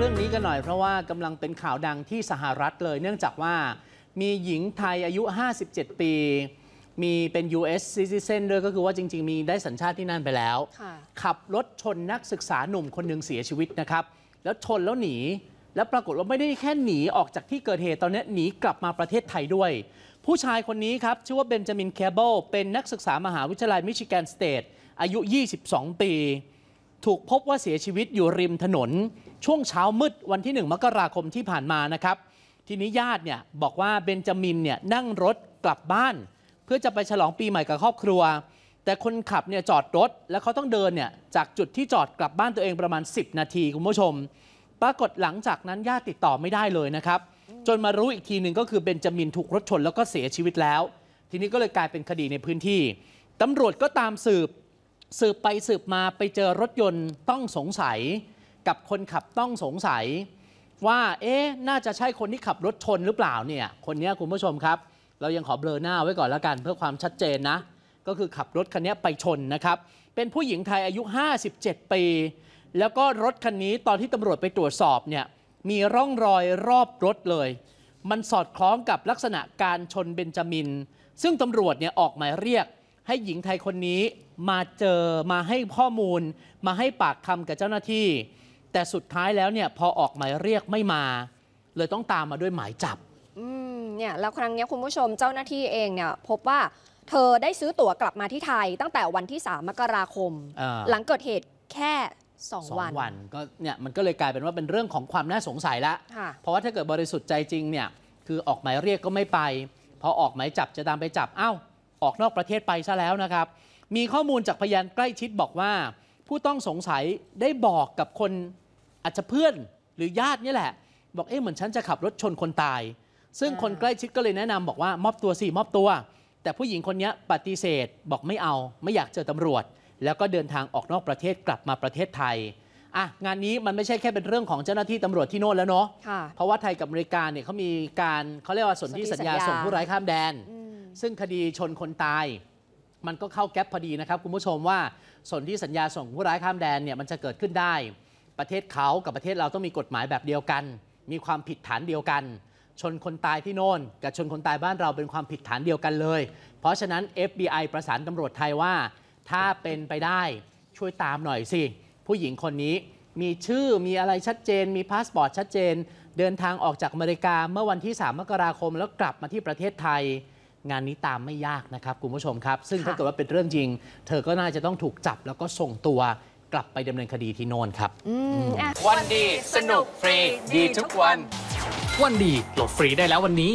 เรื่องนี้กันหน่อยเพราะว่ากำลังเป็นข่าวดังที่สหรัฐเลย เนื่องจากว่ามีหญิงไทยอายุ 57 ปี มีเป็น U.S. citizen ด้วยก็คือว่าจริง ๆ มีได้สัญชาติที่นั่นไปแล้วขับรถชนนักศึกษาหนุ่มคนหนึ่งเสียชีวิตนะครับ แล้วชนแล้วหนีแล้วปรากฏว่าไม่ได้แค่หนีออกจากที่เกิดเหตุตอนนี้หนีกลับมาประเทศไทยด้วย ผู้ชายคนนี้ครับชื่อว่าเบนจามินแคเบิลเป็นนักศึกษามหาวิทยาลัยมิชิแกนสเตทอายุ 22 ปีถูกพบว่าเสียชีวิตอยู่ริมถนนช่วงเช้ามืดวันที่ 1 มกราคมที่ผ่านมานะครับ ทีนี้ญาติเนี่ยบอกว่าเบนจามินเนี่ยนั่งรถกลับบ้าน เพื่อจะไปฉลองปีใหม่กับครอบครัว แต่คนขับเนี่ยจอดรถแล้วเขาต้องเดินเนี่ยจากจุดที่จอดกลับบ้านตัวเองประมาณ 10 นาที คุณผู้ชม ปรากฏหลังจากนั้นญาติติดต่อไม่ได้เลยนะครับ จนมารู้อีกทีหนึ่งก็คือเบนจามินถูกรถชนแล้วก็เสียชีวิตแล้ว ทีนี้ก็เลยกลายเป็นคดีในพื้นที่ตำรวจก็ตามสืบสืบไปสืบมาไปเจอรถยนต์ต้องสงสัย กับคนขับต้องสงสัย ว่าเอ๊ะน่าจะใช่คนที่ขับรถชนหรือเปล่าเนี่ย คนนี้คุณผู้ชมครับ เรายังขอเบลอหน้าไว้ก่อนแล้วกันเพื่อความชัดเจนนะ ก็คือขับรถคันนี้ไปชนนะครับ เป็นผู้หญิงไทยอายุ 57 ปี แล้วก็รถคันนี้ตอนที่ตำรวจไปตรวจสอบเนี่ยมีร่องรอยรอบรถเลย มันสอดคล้องกับลักษณะการชนเบนจามิน ซึ่งตำรวจเนี่ยออกหมายเรียกให้หญิงไทยคนนี้มาเจอมาให้ข้อมูลมาให้ปากคำกับเจ้าหน้าที่ แต่สุดท้ายแล้วเนี่ย พอออกหมายเรียกไม่มา เลยต้องตามมาด้วยหมายจับเนี่ยแล้วครั้งนี้คุณผู้ชมเจ้าหน้าที่เองเนี่ยพบว่าเธอได้ซื้อตั๋วกลับมาที่ไทย ตั้งแต่วันที่3มกราคมหลังเกิดเหตุแค่สองวันวัน ก็เนี่ยมันก็เลยกลายเป็นว่าเป็นเรื่องของความน่าสงสัยละเพราะว่าถ้าเกิดบริสุทธิ์ใจจริงเนี่ยคือออกหมายเรียกก็ไม่ไปพอออกหมายจับจะตามไปจับอ้าวออกนอกประเทศไปซะแล้วนะครับมีข้อมูลจากพยานใกล้ชิดบอกว่าผู้ต้องสงสัยได้บอกกับคนอาจจะเพื่อนหรือญาตินี่แหละ บอก เอ๊ะเหมือนฉันจะขับรถชนคนตาย ซึ่งคนใกล้ชิดก็เลยแนะนำบอกว่า มอบตัวสิมอบตัว แต่ผู้หญิงคนนี้ปฏิเสธบอกไม่เอาไม่อยากเจอตำรวจ แล้วก็เดินทางออกนอกประเทศกลับมาประเทศไทย อ่ะ งานนี้มันไม่ใช่แค่เป็นเรื่องของเจ้าหน้าที่ตำรวจที่โน่นแล้วเนาะเพราะว่าไทยกับอเมริกาเนี่ยเขามีการเขาเรียกว่าสนธิสัญญาส่งผู้ร้ายข้ามแดน ซึ่งคดีชนคนตายมันก็เข้าแก๊ปพอดีนะครับ คุณผู้ชมว่าส่วนที่สัญญาส่งผู้ร้ายข้ามแดนเนี่ยมันจะเกิดขึ้นได้ ประเทศเขากับประเทศเราต้องมีกฎหมายแบบเดียวกัน มีความผิดฐานเดียวกัน ชนคนตายที่โน่น กับชนคนตายบ้านเราเป็นความผิดฐานเดียวกันเลย เพราะฉะนั้น FBI ประสานตำรวจไทยว่า ถ้าเป็นไปได้ช่วยตามหน่อยสิผู้หญิงคนนี้มีชื่อมีอะไรชัดเจน มีพาสปอร์ต ชัดเจน เดินทางออกจากอเมริกาเมื่อวันที่ 3 มกราคมแล้วกลับมาที่ประเทศไทยงานนี้ตามไม่ยากนะครับ คุณผู้ชมครับ ซึ่งถ้าเกิดว่าเป็นเรื่องจริง เธอก็น่าจะต้องถูกจับแล้วก็ส่งตัวกลับไปดำเนินคดีที่โน่นครับวันดี สนุกฟรี ดีทุกวัน วันดีโหลดฟรีได้แล้ววันนี้